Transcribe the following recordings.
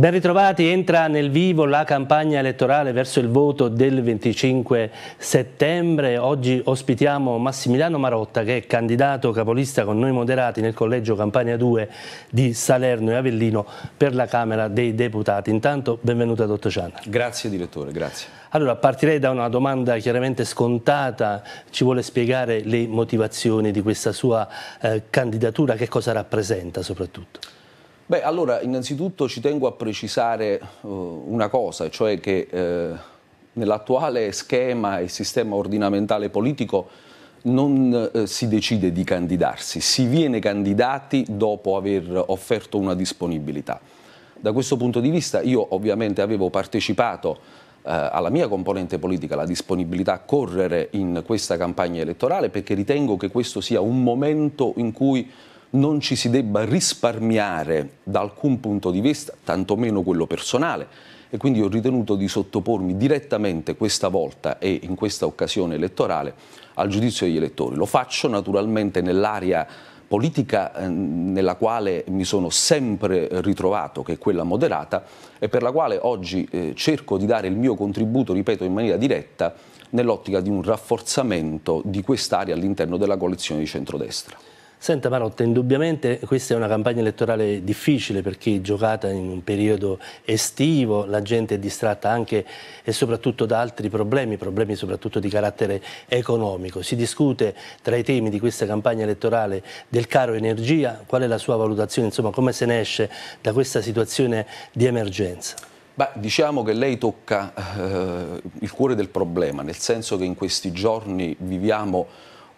Ben ritrovati, entra nel vivo la campagna elettorale verso il voto del 25 settembre. Oggi ospitiamo Massimiliano Marotta che è candidato capolista con noi moderati nel collegio Campania 2 di Salerno e Avellino per la Camera dei Deputati. Intanto benvenuto Dottor Cianna. Grazie direttore, grazie. Allora partirei da una domanda chiaramente scontata, ci vuole spiegare le motivazioni di questa sua eh, candidatura, che cosa rappresenta soprattutto? Beh, allora, innanzitutto ci tengo a precisare uh, una cosa, cioè che eh, nell'attuale schema e sistema ordinamentale politico non eh, si decide di candidarsi, si viene candidati dopo aver offerto una disponibilità. Da questo punto di vista io ovviamente avevo partecipato eh, alla mia componente politica la disponibilità a correre in questa campagna elettorale perché ritengo che questo sia un momento in cui non ci si debba risparmiare da alcun punto di vista, tantomeno quello personale, e quindi ho ritenuto di sottopormi direttamente questa volta e in questa occasione elettorale al giudizio degli elettori. Lo faccio naturalmente nell'area politica eh, nella quale mi sono sempre ritrovato, che è quella moderata, e per la quale oggi eh, cerco di dare il mio contributo, ripeto, in maniera diretta, nell'ottica di un rafforzamento di quest'area all'interno della coalizione di centrodestra. Senta Marotta, indubbiamente questa è una campagna elettorale difficile perché giocata in un periodo estivo, la gente è distratta anche e soprattutto da altri problemi, problemi soprattutto di carattere economico. Si discute tra i temi di questa campagna elettorale del caro energia, qual è la sua valutazione, insomma come se ne esce da questa situazione di emergenza? Beh, diciamo che lei tocca eh, il cuore del problema, nel senso che in questi giorni viviamo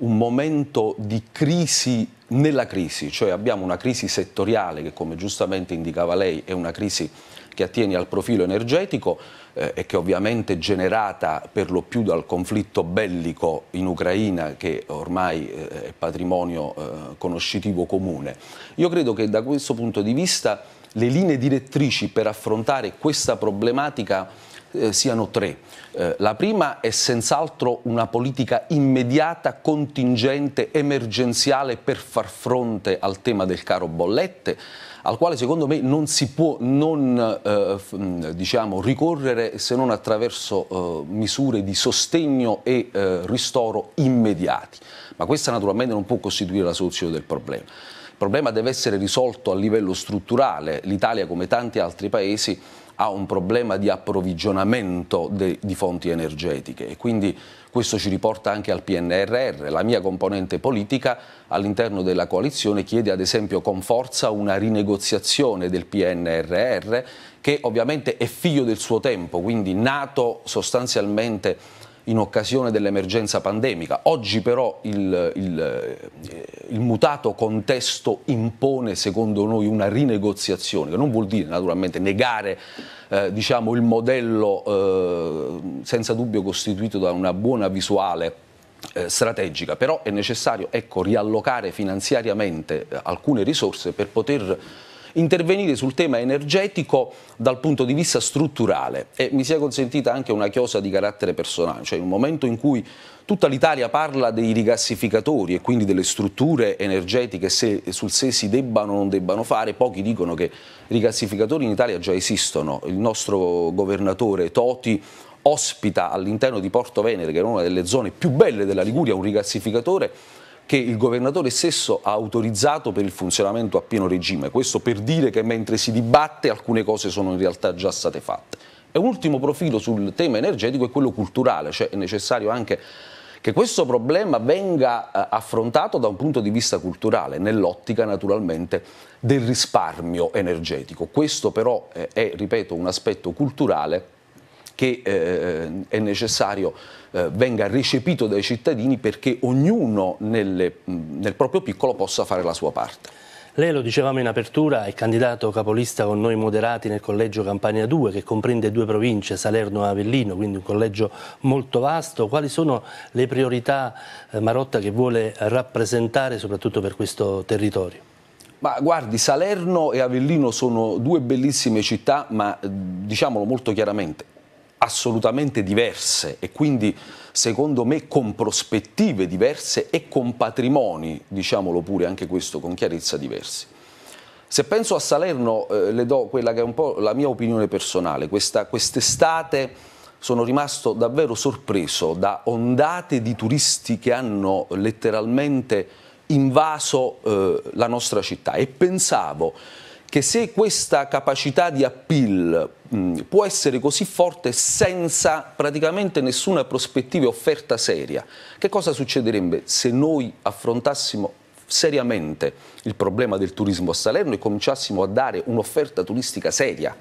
un momento di crisi nella crisi, cioè abbiamo una crisi settoriale che come giustamente indicava lei è una crisi che attiene al profilo energetico eh, e che ovviamente è generata per lo più dal conflitto bellico in Ucraina che ormai eh, è patrimonio eh, conoscitivo comune. Io credo che da questo punto di vista le linee direttrici per affrontare questa problematica eh, siano tre. Eh, la prima è senz'altro una politica immediata, contingente, emergenziale per far fronte al tema del caro bollette al quale secondo me non si può non eh, diciamo, ricorrere se non attraverso eh, misure di sostegno e eh, ristoro immediati. Ma questa naturalmente non può costituire la soluzione del problema. Il problema deve essere risolto a livello strutturale. L'Italia, come tanti altri paesi, ha un problema di approvvigionamento de, di fonti energetiche e quindi questo ci riporta anche al PNRR. La mia componente politica all'interno della coalizione chiede ad esempio con forza una rinegoziazione del PNRR che ovviamente è figlio del suo tempo, quindi nato sostanzialmente in occasione dell'emergenza pandemica. Oggi però il, il, eh, il, mutato contesto impone secondo noi una rinegoziazione, che non vuol dire naturalmente negare eh, diciamo, il modello eh, senza dubbio costituito da una buona visuale eh, strategica, però è necessario ecco, riallocare finanziariamente eh, alcune risorse per poter intervenire sul tema energetico dal punto di vista strutturale e mi sia consentita anche una chiosa di carattere personale, cioè in un momento in cui tutta l'Italia parla dei rigassificatori e quindi delle strutture energetiche se, sul se si debbano o non debbano fare, pochi dicono che i rigassificatori in Italia già esistono, il nostro governatore Toti ospita all'interno di Porto Venere, che è una delle zone più belle della Liguria, un rigassificatore che il governatore stesso ha autorizzato per il funzionamento a pieno regime. Questo per dire che mentre si dibatte alcune cose sono in realtà già state fatte. E un ultimo profilo sul tema energetico è quello culturale, cioè è necessario anche che questo problema venga eh, affrontato da un punto di vista culturale, nell'ottica naturalmente del risparmio energetico. Questo però eh, è, ripeto, un aspetto culturale che eh, eh, è necessario eh, venga recepito dai cittadini perché ognuno nelle, nel proprio piccolo possa fare la sua parte. Lei lo dicevamo in apertura, è candidato capolista con noi moderati nel collegio Campania 2 che comprende due province, Salerno e Avellino, quindi un collegio molto vasto. Quali sono le priorità eh, Marotta che vuole rappresentare soprattutto per questo territorio? Ma guardi, Salerno e Avellino sono due bellissime città, ma eh, diciamolo molto chiaramente, assolutamente diverse e quindi secondo me con prospettive diverse e con patrimoni, diciamolo pure anche questo, con chiarezza diversi. Se penso a Salerno eh, le do quella che è un po' la mia opinione personale, quest'estate sono rimasto davvero sorpreso da ondate di turisti che hanno letteralmente invaso eh, la nostra città e pensavo che se questa capacità di appeal mh, può essere così forte senza praticamente nessuna prospettiva e offerta seria, che cosa succederebbe se noi affrontassimo seriamente il problema del turismo a Salerno e cominciassimo a dare un'offerta turistica seria,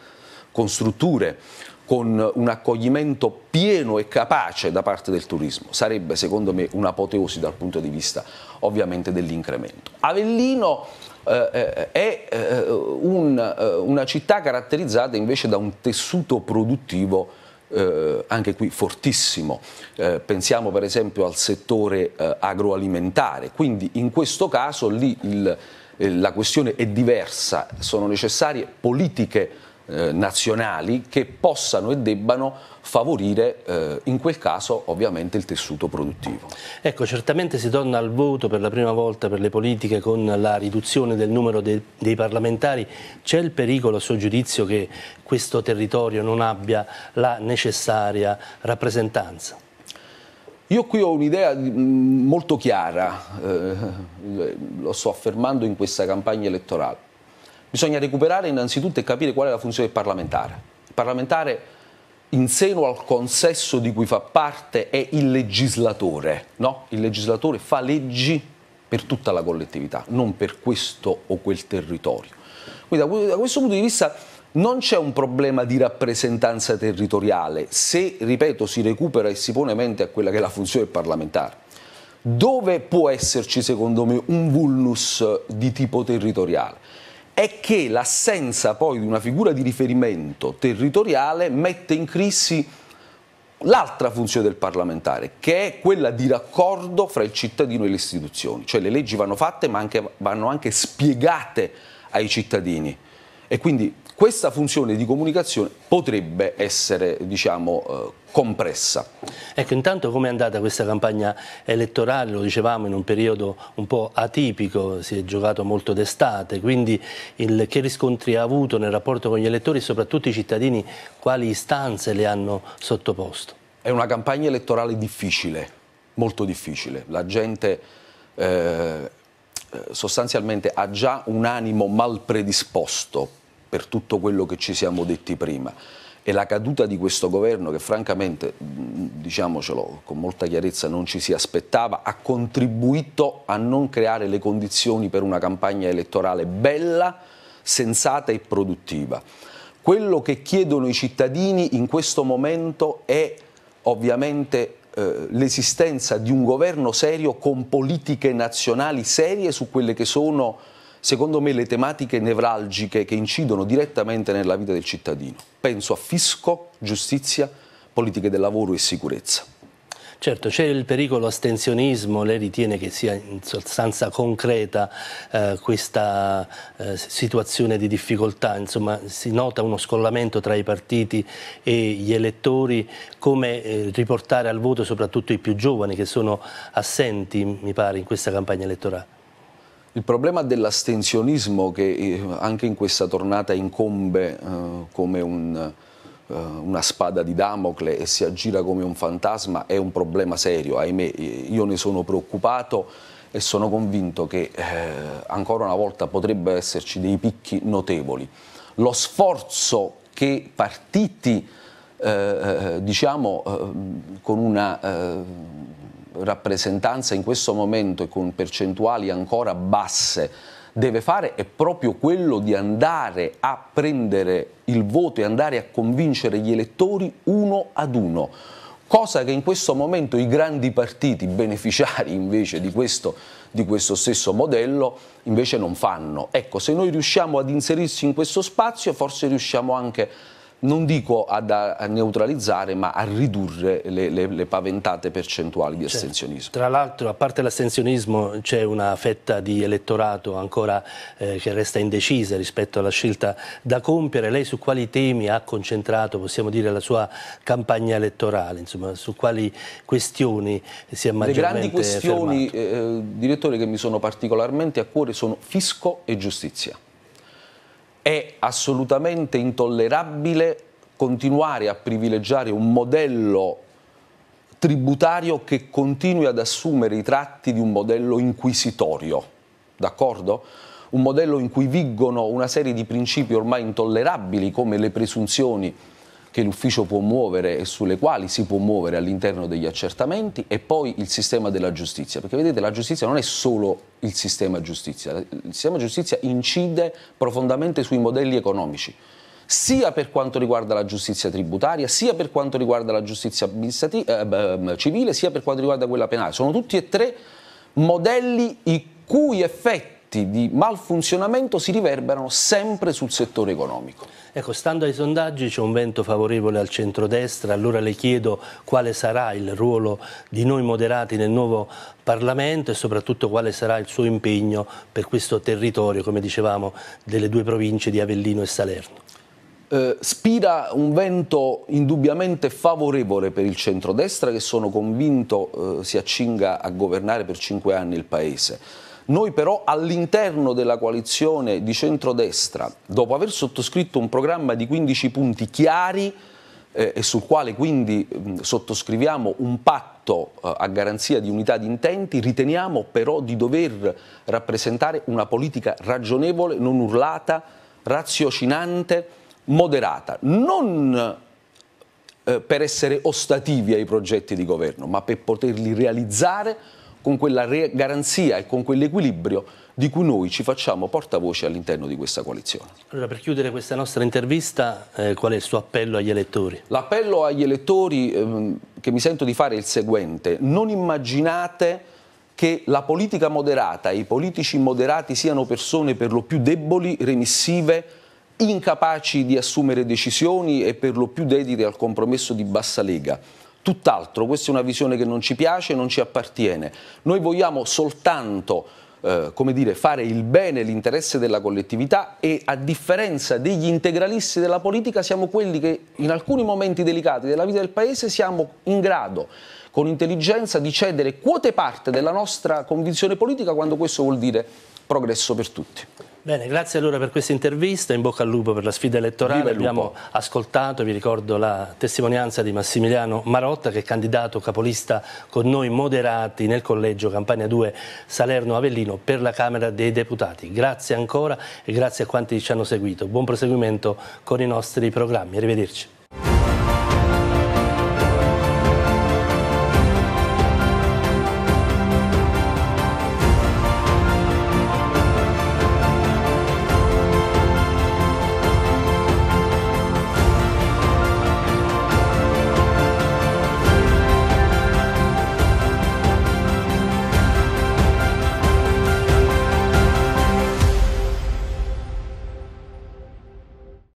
con strutture, con un accoglimento pieno e capace da parte del turismo. Sarebbe secondo me un'apoteosi dal punto di vista ovviamente dell'incremento. Avellino eh, eh, è eh, un, una città caratterizzata invece da un tessuto produttivo eh, anche qui fortissimo. Eh, pensiamo per esempio al settore eh, agroalimentare, quindi in questo caso lì il, la questione è diversa, sono necessarie politiche eh, nazionali che possano e debbano favorire eh, in quel caso ovviamente il tessuto produttivo. Ecco, certamente si torna al voto per la prima volta per le politiche con la riduzione del numero de dei parlamentari. C'è il pericolo, a suo giudizio, che questo territorio non abbia la necessaria rappresentanza? Io qui ho un'idea mm, molto chiara, eh, lo sto affermando in questa campagna elettorale Bisogna recuperare innanzitutto e capire qual è la funzione del parlamentare. Il parlamentare in seno al consesso di cui fa parte è il legislatore, no? Il legislatore fa leggi per tutta la collettività, non per questo o quel territorio. Quindi da questo punto di vista non c'è un problema di rappresentanza territoriale se, ripeto, si recupera e si pone mente a quella che è la funzione parlamentare. Dove può esserci, secondo me, un vulnus di tipo territoriale? è che l'assenza poi di una figura di riferimento territoriale mette in crisi l'altra funzione del parlamentare, che è quella di raccordo fra il cittadino e le istituzioni, cioè le leggi vanno fatte ma anche, vanno anche spiegate ai cittadini. E quindi questa funzione di comunicazione potrebbe essere diciamo, eh, compressa. Ecco, intanto come è andata questa campagna elettorale? Lo dicevamo in un periodo un po' atipico, si è giocato molto d'estate, quindi il, che riscontri ha avuto nel rapporto con gli elettori e soprattutto i cittadini quali istanze le hanno sottoposto? È una campagna elettorale difficile, molto difficile. La gente eh, eh sostanzialmente ha già un animo mal predisposto per tutto quello che ci siamo detti prima. E la caduta di questo governo, che francamente, diciamocelo con molta chiarezza, non ci si aspettava, ha contribuito a non creare le condizioni per una campagna elettorale bella, sensata e produttiva. Quello che chiedono i cittadini in questo momento è ovviamente eh, l'esistenza di un governo serio con politiche nazionali serie su quelle che sono secondo me le tematiche nevralgiche che incidono direttamente nella vita del cittadino. Penso a fisco, giustizia, politiche del lavoro e sicurezza. Certo, c'è il pericolo astensionismo, lei ritiene che sia in sostanza concreta eh, questa eh, situazione di difficoltà, insomma si nota uno scollamento tra i partiti e gli elettori, come eh, riportare al voto soprattutto i più giovani che sono assenti, mi pare, in questa campagna elettorale? Il problema dell'astensionismo che eh, anche in questa tornata incombe eh, come un, eh, una spada di Damocle e si aggira come un fantasma è un problema serio, ahimè eh, io ne sono preoccupato e sono convinto che eh, ancora una volta potrebbero esserci dei picchi notevoli. Lo sforzo che partiti eh, diciamo con una rappresentanza in questo momento e con percentuali ancora basse deve fare è proprio quello di andare a prendere il voto e andare a convincere gli elettori uno ad uno cosa che in questo momento i grandi partiti beneficiari invece di questo, di questo, stesso modello invece non fanno. Ecco, se noi riusciamo ad inserirsi in questo spazio forse riusciamo anche a non dico ad, a neutralizzare, ma a ridurre le, le, le paventate percentuali di cioè, astensionismo. Certo. Tra l'altro, a parte l'astensionismo, c'è una fetta di elettorato ancora eh, che resta indecisa rispetto alla scelta da compiere. Lei su quali temi ha concentrato, possiamo dire, la sua campagna elettorale? Insomma, su quali questioni si è maggiormente Le grandi questioni, eh, eh, direttore, che mi sono particolarmente a cuore sono fisco e giustizia. È assolutamente intollerabile continuare a privilegiare un modello tributario che continui ad assumere i tratti di un modello inquisitorio, d'accordo? Un modello in cui vigono una serie di principi ormai intollerabili come le presunzioni che l'ufficio può muovere e sulle quali si può muovere all'interno degli accertamenti e poi il sistema della giustizia, perché vedete la giustizia non è solo il sistema giustizia, il sistema giustizia incide profondamente sui modelli economici sia per quanto riguarda la giustizia tributaria, sia per quanto riguarda la giustizia eh, ehm, civile, sia per quanto riguarda quella penale. Sono tutti e tre modelli i cui effetti effetti di malfunzionamento si riverberano sempre sul settore economico. Ecco, stando ai sondaggi c'è un vento favorevole al centrodestra, allora le chiedo quale sarà il ruolo di noi moderati nel nuovo Parlamento e soprattutto quale sarà il suo impegno per questo territorio, come dicevamo, delle due province di Avellino e Salerno. Eh, spira un vento indubbiamente favorevole per il centrodestra che sono convinto eh, si accinga a governare per cinque anni il Paese. Noi però all'interno della coalizione di centrodestra, dopo aver sottoscritto un programma di 15 punti chiari, eh, e sul quale quindi mh, sottoscriviamo un patto eh, a garanzia di unità di intenti, riteniamo però di dover rappresentare una politica ragionevole, non urlata, raziocinante, moderata, non eh, per essere ostativi ai progetti di governo, ma per poterli realizzare con quella garanzia e con quell'equilibrio di cui noi ci facciamo portavoce all'interno di questa coalizione. Allora, per chiudere questa nostra intervista, eh, qual è il suo appello agli elettori? L'appello agli elettori ehm, che mi sento di fare è il seguente, non immaginate che la politica moderata e i politici moderati siano persone per lo più deboli, remissive, incapaci di assumere decisioni e per lo più dedite al compromesso di bassa lega tutt'altro, questa è una visione che non ci piace, non ci appartiene. Noi vogliamo soltanto eh, come dire, fare il bene, l'interesse della collettività e a differenza degli integralisti della politica siamo quelli che in alcuni momenti delicati della vita del Paese siamo in grado con intelligenza di cedere quote parte della nostra convinzione politica quando questo vuol dire progresso per tutti. Bene, grazie allora per questa intervista, in bocca al lupo per la sfida elettorale. Abbiamo ascoltato, vi ricordo, la testimonianza di Massimiliano Marotta che è candidato capolista con noi moderati nel collegio Campania 2 Salerno Avellino per la Camera dei Deputati. Grazie ancora e grazie a quanti ci hanno seguito. Buon proseguimento con i nostri programmi. Arrivederci.